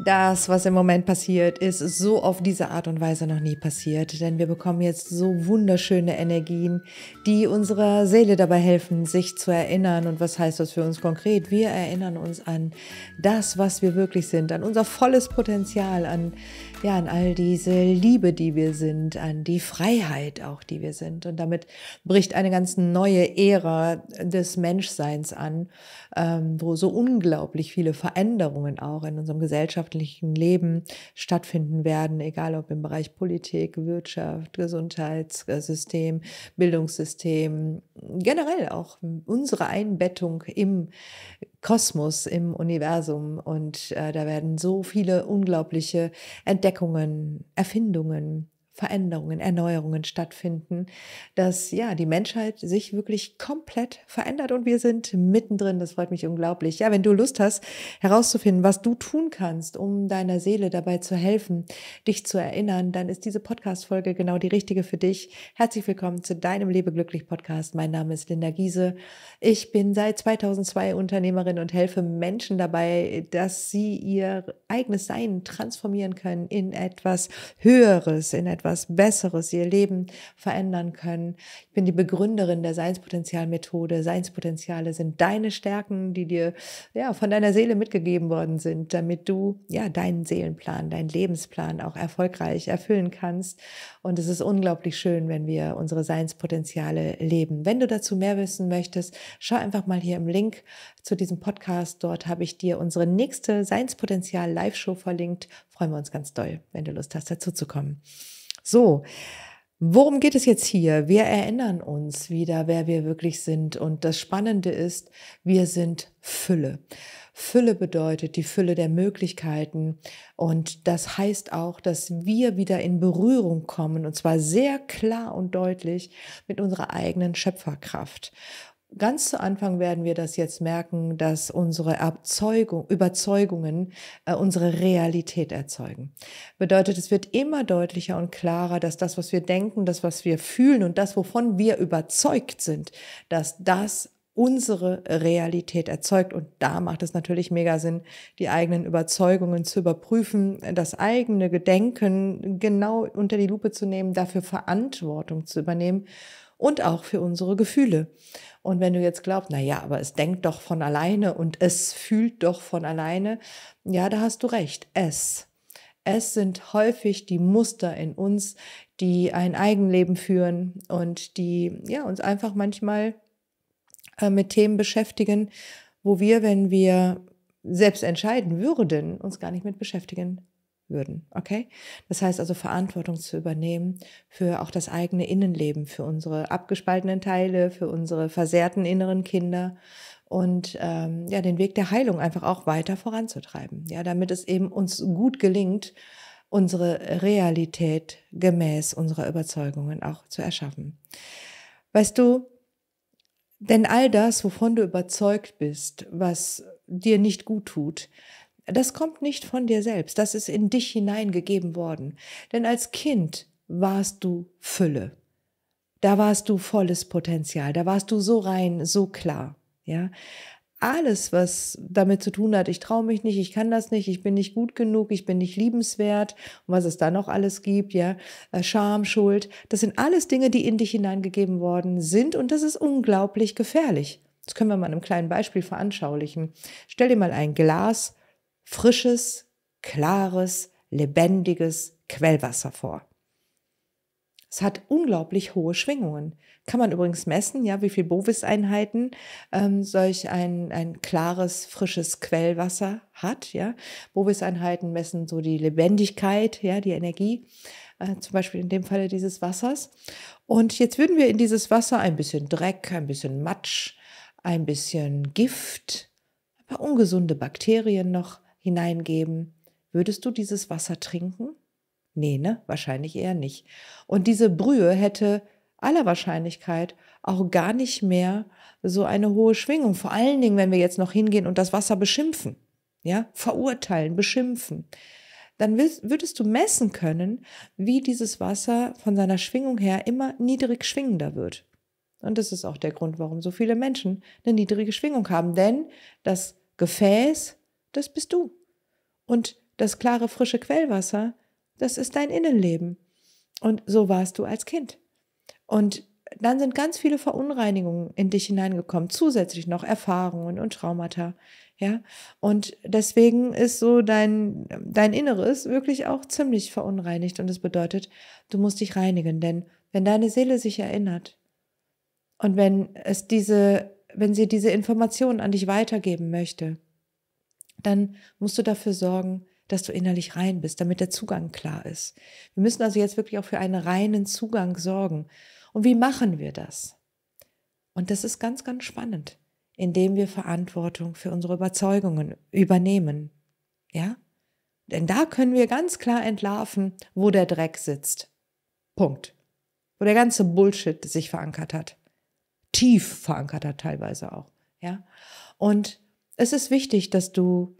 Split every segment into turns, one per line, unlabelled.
Das, was im Moment passiert, ist so auf diese Art und Weise noch nie passiert, denn wir bekommen jetzt so wunderschöne Energien, die unserer Seele dabei helfen, sich zu erinnern. Und was heißt das für uns konkret? Wir erinnern uns an das, was wir wirklich sind, an unser volles Potenzial, an ja, an all diese Liebe, die wir sind, an die Freiheit auch, die wir sind. Und damit bricht eine ganz neue Ära des Menschseins an, ähm, wo so unglaublich viele Veränderungen auch in unserem gesellschaftlichen Leben stattfinden werden, egal ob im Bereich Politik, Wirtschaft, Gesundheitssystem, Bildungssystem, generell auch unsere Einbettung im Kosmos, im Universum. Und äh, da werden so viele unglaubliche Entdeckungen, Erfindungen, Veränderungen, Erneuerungen stattfinden, dass ja die Menschheit sich wirklich komplett verändert und wir sind mittendrin. Das freut mich unglaublich. Ja, wenn du Lust hast, herauszufinden, was du tun kannst, um deiner Seele dabei zu helfen, dich zu erinnern, dann ist diese Podcast-Folge genau die richtige für dich. Herzlich willkommen zu deinem Lebe glücklich Podcast. Mein Name ist Linda Giese. Ich bin seit 2002 Unternehmerin und helfe Menschen dabei, dass sie ihr eigenes Sein transformieren können in etwas Höheres, in etwas etwas Besseres, ihr Leben verändern können. Ich bin die Begründerin der Seinspotenzial-Methode. Seinspotenziale sind deine Stärken, die dir ja, von deiner Seele mitgegeben worden sind, damit du ja, deinen Seelenplan, deinen Lebensplan auch erfolgreich erfüllen kannst. Und es ist unglaublich schön, wenn wir unsere Seinspotenziale leben. Wenn du dazu mehr wissen möchtest, schau einfach mal hier im Link zu diesem Podcast. Dort habe ich dir unsere nächste Seinspotenzial Live-Show verlinkt. Freuen wir uns ganz doll, wenn du Lust hast, dazu zu kommen. So. Worum geht es jetzt hier? Wir erinnern uns wieder, wer wir wirklich sind. Und das Spannende ist, wir sind Fülle. Fülle bedeutet die Fülle der Möglichkeiten. Und das heißt auch, dass wir wieder in Berührung kommen, und zwar sehr klar und deutlich mit unserer eigenen Schöpferkraft ganz zu Anfang werden wir das jetzt merken, dass unsere Erzeugung, Überzeugungen äh, unsere Realität erzeugen. Bedeutet, es wird immer deutlicher und klarer, dass das, was wir denken, das, was wir fühlen und das, wovon wir überzeugt sind, dass das unsere Realität erzeugt. Und da macht es natürlich mega Sinn, die eigenen Überzeugungen zu überprüfen, das eigene Gedenken genau unter die Lupe zu nehmen, dafür Verantwortung zu übernehmen und auch für unsere Gefühle. Und wenn du jetzt glaubst, na ja, aber es denkt doch von alleine und es fühlt doch von alleine, ja, da hast du recht. Es. Es sind häufig die Muster in uns, die ein Eigenleben führen und die ja uns einfach manchmal äh, mit Themen beschäftigen, wo wir, wenn wir selbst entscheiden würden, uns gar nicht mit beschäftigen würden. Okay? Das heißt also Verantwortung zu übernehmen für auch das eigene Innenleben, für unsere abgespaltenen Teile, für unsere versehrten inneren Kinder und ähm, ja, den Weg der Heilung einfach auch weiter voranzutreiben. Ja, damit es eben uns gut gelingt, unsere Realität gemäß unserer Überzeugungen auch zu erschaffen. Weißt du, denn all das, wovon du überzeugt bist, was dir nicht gut tut, das kommt nicht von dir selbst, das ist in dich hineingegeben worden. Denn als Kind warst du Fülle. Da warst du volles Potenzial, da warst du so rein, so klar, ja. Alles, was damit zu tun hat, ich traue mich nicht, ich kann das nicht, ich bin nicht gut genug, ich bin nicht liebenswert und was es da noch alles gibt, ja, äh, Scham, Schuld, das sind alles Dinge, die in dich hineingegeben worden sind und das ist unglaublich gefährlich. Das können wir mal einem kleinen Beispiel veranschaulichen. Stell dir mal ein Glas frisches, klares, lebendiges Quellwasser vor. Es hat unglaublich hohe Schwingungen. Kann man übrigens messen, ja, wie viele Bovis-Einheiten ähm, solch ein, ein klares, frisches Quellwasser hat. Ja. Bovis-Einheiten messen so die Lebendigkeit, ja, die Energie, äh, zum Beispiel in dem Falle dieses Wassers. Und jetzt würden wir in dieses Wasser ein bisschen Dreck, ein bisschen Matsch, ein bisschen Gift, ein paar ungesunde Bakterien noch hineingeben, würdest du dieses Wasser trinken? Nee, ne? Wahrscheinlich eher nicht. Und diese Brühe hätte aller Wahrscheinlichkeit auch gar nicht mehr so eine hohe Schwingung. Vor allen Dingen, wenn wir jetzt noch hingehen und das Wasser beschimpfen, ja, verurteilen, beschimpfen, dann würdest du messen können, wie dieses Wasser von seiner Schwingung her immer niedrig schwingender wird. Und das ist auch der Grund, warum so viele Menschen eine niedrige Schwingung haben, denn das Gefäß das bist du. Und das klare, frische Quellwasser, das ist dein Innenleben. Und so warst du als Kind. Und dann sind ganz viele Verunreinigungen in dich hineingekommen, zusätzlich noch Erfahrungen und Traumata. Ja, und deswegen ist so dein, dein Inneres wirklich auch ziemlich verunreinigt. Und das bedeutet, du musst dich reinigen, denn wenn deine Seele sich erinnert und wenn es diese, wenn sie diese Informationen an dich weitergeben möchte, dann musst du dafür sorgen, dass du innerlich rein bist, damit der Zugang klar ist. Wir müssen also jetzt wirklich auch für einen reinen Zugang sorgen. Und wie machen wir das? Und das ist ganz, ganz spannend, indem wir Verantwortung für unsere Überzeugungen übernehmen. Ja? Denn da können wir ganz klar entlarven, wo der Dreck sitzt. Punkt. Wo der ganze Bullshit sich verankert hat. Tief verankert hat teilweise auch. Ja? Und es ist wichtig, dass du,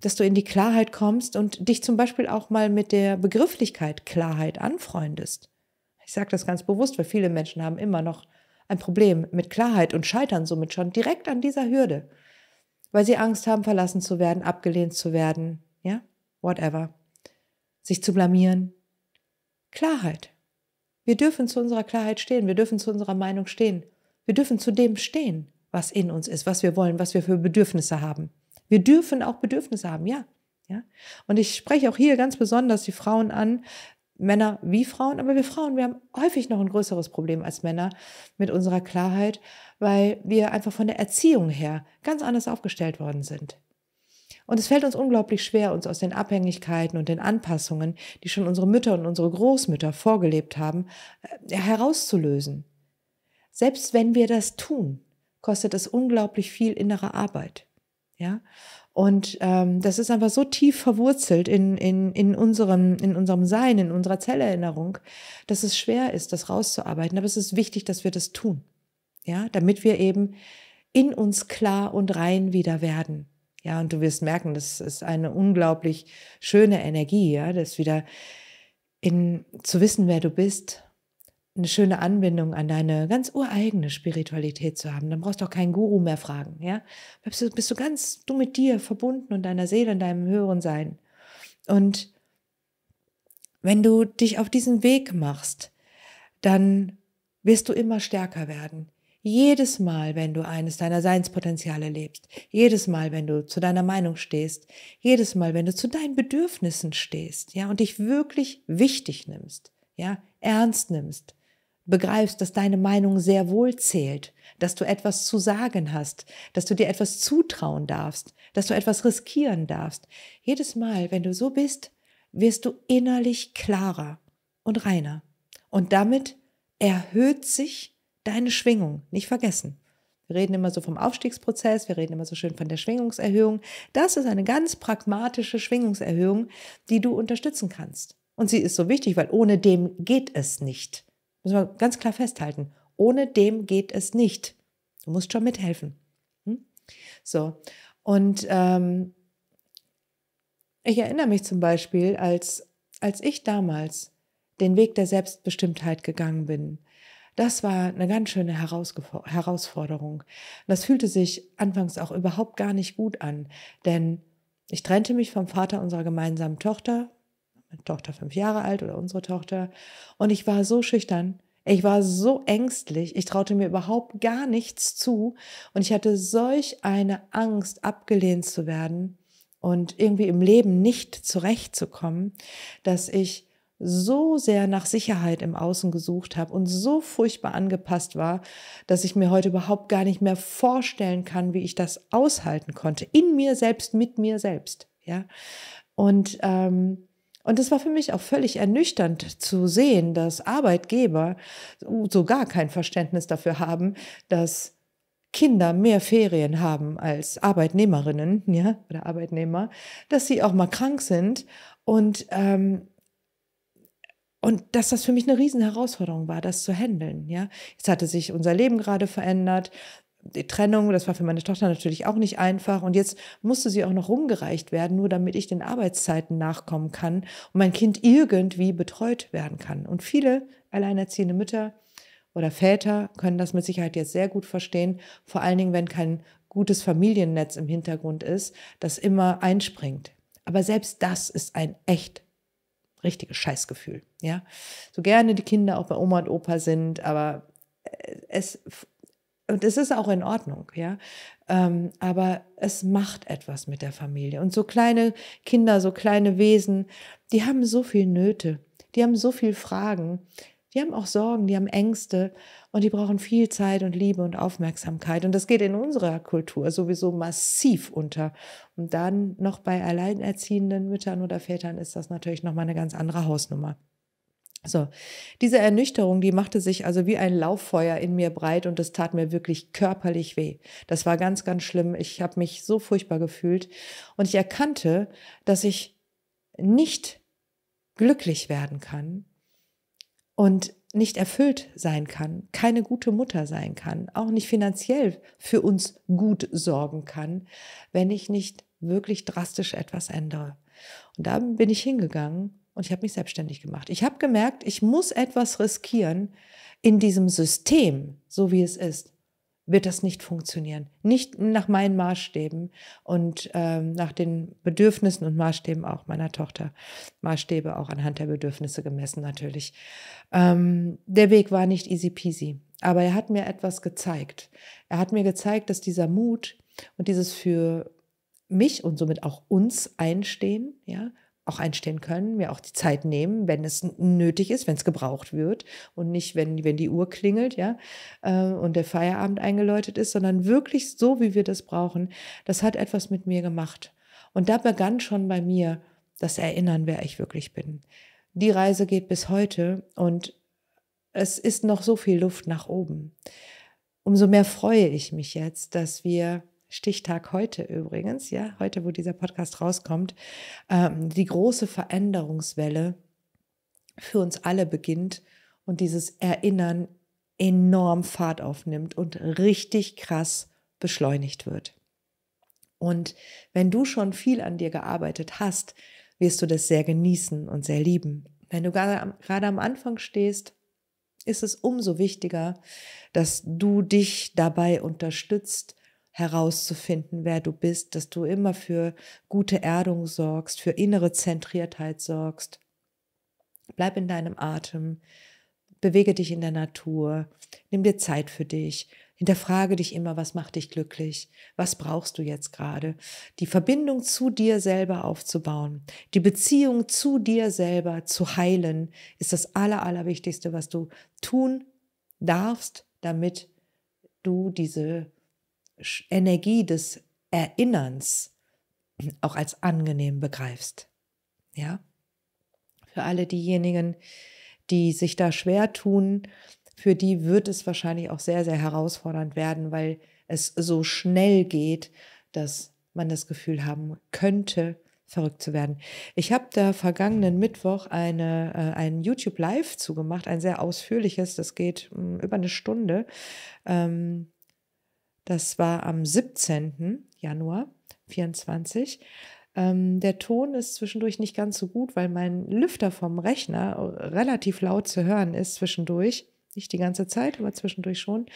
dass du in die Klarheit kommst und dich zum Beispiel auch mal mit der Begrifflichkeit Klarheit anfreundest. Ich sage das ganz bewusst, weil viele Menschen haben immer noch ein Problem mit Klarheit und scheitern somit schon direkt an dieser Hürde, weil sie Angst haben, verlassen zu werden, abgelehnt zu werden, ja, whatever, sich zu blamieren. Klarheit. Wir dürfen zu unserer Klarheit stehen, wir dürfen zu unserer Meinung stehen, wir dürfen zu dem stehen, was in uns ist, was wir wollen, was wir für Bedürfnisse haben. Wir dürfen auch Bedürfnisse haben, ja. ja. Und ich spreche auch hier ganz besonders die Frauen an, Männer wie Frauen, aber wir Frauen, wir haben häufig noch ein größeres Problem als Männer mit unserer Klarheit, weil wir einfach von der Erziehung her ganz anders aufgestellt worden sind. Und es fällt uns unglaublich schwer, uns aus den Abhängigkeiten und den Anpassungen, die schon unsere Mütter und unsere Großmütter vorgelebt haben, äh, herauszulösen. Selbst wenn wir das tun, kostet es unglaublich viel innere Arbeit. Ja, und ähm, das ist einfach so tief verwurzelt in, in, in, unserem, in unserem Sein, in unserer Zellerinnerung, dass es schwer ist, das rauszuarbeiten. Aber es ist wichtig, dass wir das tun. Ja, damit wir eben in uns klar und rein wieder werden. Ja, und du wirst merken, das ist eine unglaublich schöne Energie, ja, das wieder in, zu wissen, wer du bist eine schöne Anbindung an deine ganz ureigene Spiritualität zu haben. Dann brauchst du auch keinen Guru mehr fragen. Ja? Bist, du, bist du ganz du mit dir verbunden und deiner Seele und deinem höheren Sein. Und wenn du dich auf diesen Weg machst, dann wirst du immer stärker werden. Jedes Mal, wenn du eines deiner Seinspotenziale lebst, jedes Mal, wenn du zu deiner Meinung stehst, jedes Mal, wenn du zu deinen Bedürfnissen stehst, ja, und dich wirklich wichtig nimmst, ja, ernst nimmst, begreifst, dass deine Meinung sehr wohl zählt, dass du etwas zu sagen hast, dass du dir etwas zutrauen darfst, dass du etwas riskieren darfst. Jedes Mal, wenn du so bist, wirst du innerlich klarer und reiner. Und damit erhöht sich deine Schwingung. Nicht vergessen. Wir reden immer so vom Aufstiegsprozess, wir reden immer so schön von der Schwingungserhöhung. Das ist eine ganz pragmatische Schwingungserhöhung, die du unterstützen kannst. Und sie ist so wichtig, weil ohne dem geht es nicht. Müssen wir ganz klar festhalten. Ohne dem geht es nicht. Du musst schon mithelfen. Hm? So. Und ähm, ich erinnere mich zum Beispiel, als, als ich damals den Weg der Selbstbestimmtheit gegangen bin. Das war eine ganz schöne Herausforderung. Das fühlte sich anfangs auch überhaupt gar nicht gut an, denn ich trennte mich vom Vater unserer gemeinsamen Tochter, meine Tochter fünf Jahre alt oder unsere Tochter. Und ich war so schüchtern. Ich war so ängstlich, ich traute mir überhaupt gar nichts zu und ich hatte solch eine Angst, abgelehnt zu werden und irgendwie im Leben nicht zurechtzukommen, dass ich so sehr nach Sicherheit im Außen gesucht habe und so furchtbar angepasst war, dass ich mir heute überhaupt gar nicht mehr vorstellen kann, wie ich das aushalten konnte, in mir selbst, mit mir selbst. Ja, und ähm, und es war für mich auch völlig ernüchternd zu sehen, dass Arbeitgeber so gar kein Verständnis dafür haben, dass Kinder mehr Ferien haben als Arbeitnehmerinnen ja, oder Arbeitnehmer, dass sie auch mal krank sind und, ähm, und dass das für mich eine Riesenherausforderung war, das zu handeln. Ja. Jetzt hatte sich unser Leben gerade verändert die Trennung, das war für meine Tochter natürlich auch nicht einfach. Und jetzt musste sie auch noch rumgereicht werden, nur damit ich den Arbeitszeiten nachkommen kann und mein Kind irgendwie betreut werden kann. Und viele alleinerziehende Mütter oder Väter können das mit Sicherheit jetzt sehr gut verstehen, vor allen Dingen, wenn kein gutes Familiennetz im Hintergrund ist, das immer einspringt. Aber selbst das ist ein echt richtiges Scheißgefühl, ja. So gerne die Kinder auch bei Oma und Opa sind, aber es und es ist auch in Ordnung, ja. Ähm, aber es macht etwas mit der Familie. Und so kleine Kinder, so kleine Wesen, die haben so viel Nöte, die haben so viel Fragen, die haben auch Sorgen, die haben Ängste und die brauchen viel Zeit und Liebe und Aufmerksamkeit. Und das geht in unserer Kultur sowieso massiv unter. Und dann noch bei alleinerziehenden Müttern oder Vätern ist das natürlich nochmal eine ganz andere Hausnummer. So, diese Ernüchterung, die machte sich also wie ein Lauffeuer in mir breit und das tat mir wirklich körperlich weh. Das war ganz, ganz schlimm. Ich habe mich so furchtbar gefühlt und ich erkannte, dass ich nicht glücklich werden kann und nicht erfüllt sein kann, keine gute Mutter sein kann, auch nicht finanziell für uns gut sorgen kann, wenn ich nicht wirklich drastisch etwas ändere. Und da bin ich hingegangen und ich habe mich selbstständig gemacht. Ich habe gemerkt, ich muss etwas riskieren. In diesem System, so wie es ist, wird das nicht funktionieren. Nicht nach meinen Maßstäben und ähm, nach den Bedürfnissen und Maßstäben auch meiner Tochter. Maßstäbe auch anhand der Bedürfnisse gemessen natürlich. Ähm, der Weg war nicht easy peasy, aber er hat mir etwas gezeigt. Er hat mir gezeigt, dass dieser Mut und dieses für mich und somit auch uns einstehen, ja, auch einstehen können, mir auch die Zeit nehmen, wenn es nötig ist, wenn es gebraucht wird und nicht, wenn, wenn die Uhr klingelt, ja, äh, und der Feierabend eingeläutet ist, sondern wirklich so, wie wir das brauchen. Das hat etwas mit mir gemacht. Und da begann schon bei mir das Erinnern, wer ich wirklich bin. Die Reise geht bis heute und es ist noch so viel Luft nach oben. Umso mehr freue ich mich jetzt, dass wir Stichtag heute übrigens, ja, heute, wo dieser Podcast rauskommt, ähm, die große Veränderungswelle für uns alle beginnt und dieses Erinnern enorm Fahrt aufnimmt und richtig krass beschleunigt wird. Und wenn du schon viel an dir gearbeitet hast, wirst du das sehr genießen und sehr lieben. Wenn du gerade am Anfang stehst, ist es umso wichtiger, dass du dich dabei unterstützt, herauszufinden, wer du bist, dass du immer für gute Erdung sorgst, für innere Zentriertheit sorgst. Bleib in deinem Atem, bewege dich in der Natur, nimm dir Zeit für dich, hinterfrage dich immer, was macht dich glücklich, was brauchst du jetzt gerade. Die Verbindung zu dir selber aufzubauen, die Beziehung zu dir selber zu heilen, ist das Aller, Allerwichtigste, was du tun darfst, damit du diese Energie des Erinnerns auch als angenehm begreifst. Ja? Für alle diejenigen, die sich da schwer tun, für die wird es wahrscheinlich auch sehr, sehr herausfordernd werden, weil es so schnell geht, dass man das Gefühl haben könnte, verrückt zu werden. Ich habe da vergangenen Mittwoch eine, äh, ein YouTube Live zugemacht, ein sehr ausführliches, das geht mh, hm, über eine Stunde. Ähm, das war am 17. Januar 24. Ähm, der Ton ist zwischendurch nicht ganz so gut, weil mein Lüfter vom Rechner äh, relativ laut zu hören ist zwischendurch. Nicht die ganze Zeit, aber zwischendurch schon.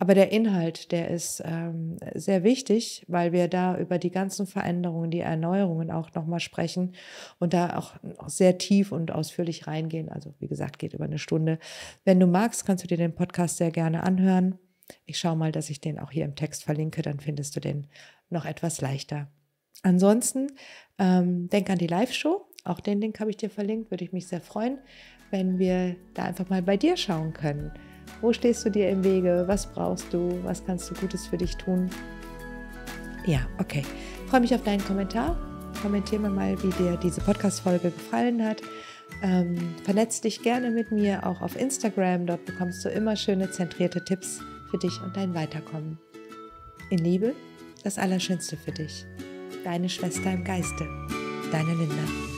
Aber der Inhalt, der ist ähm, sehr wichtig, weil wir da über die ganzen Veränderungen, die Erneuerungen auch nochmal sprechen und da auch, auch sehr tief und ausführlich reingehen. Also wie gesagt, geht über eine Stunde. Wenn du magst, kannst du dir den Podcast sehr gerne anhören. Ich schaue mal, dass ich den auch hier im Text verlinke, dann findest du den noch etwas leichter. Ansonsten ähm, denk an die Live-Show. Auch den Link habe ich dir verlinkt. Würde ich mich sehr freuen, wenn wir da einfach mal bei dir schauen können. Wo stehst du dir im Wege? Was brauchst du? Was kannst du Gutes für dich tun? Ja, okay. Ich freue mich auf deinen Kommentar. Kommentiere mir mal, wie dir diese Podcast-Folge gefallen hat. Ähm, vernetz dich gerne mit mir auch auf Instagram. Dort bekommst du immer schöne zentrierte Tipps für dich und dein Weiterkommen. In Liebe, das Allerschönste für dich. Deine Schwester im Geiste, deine Linda.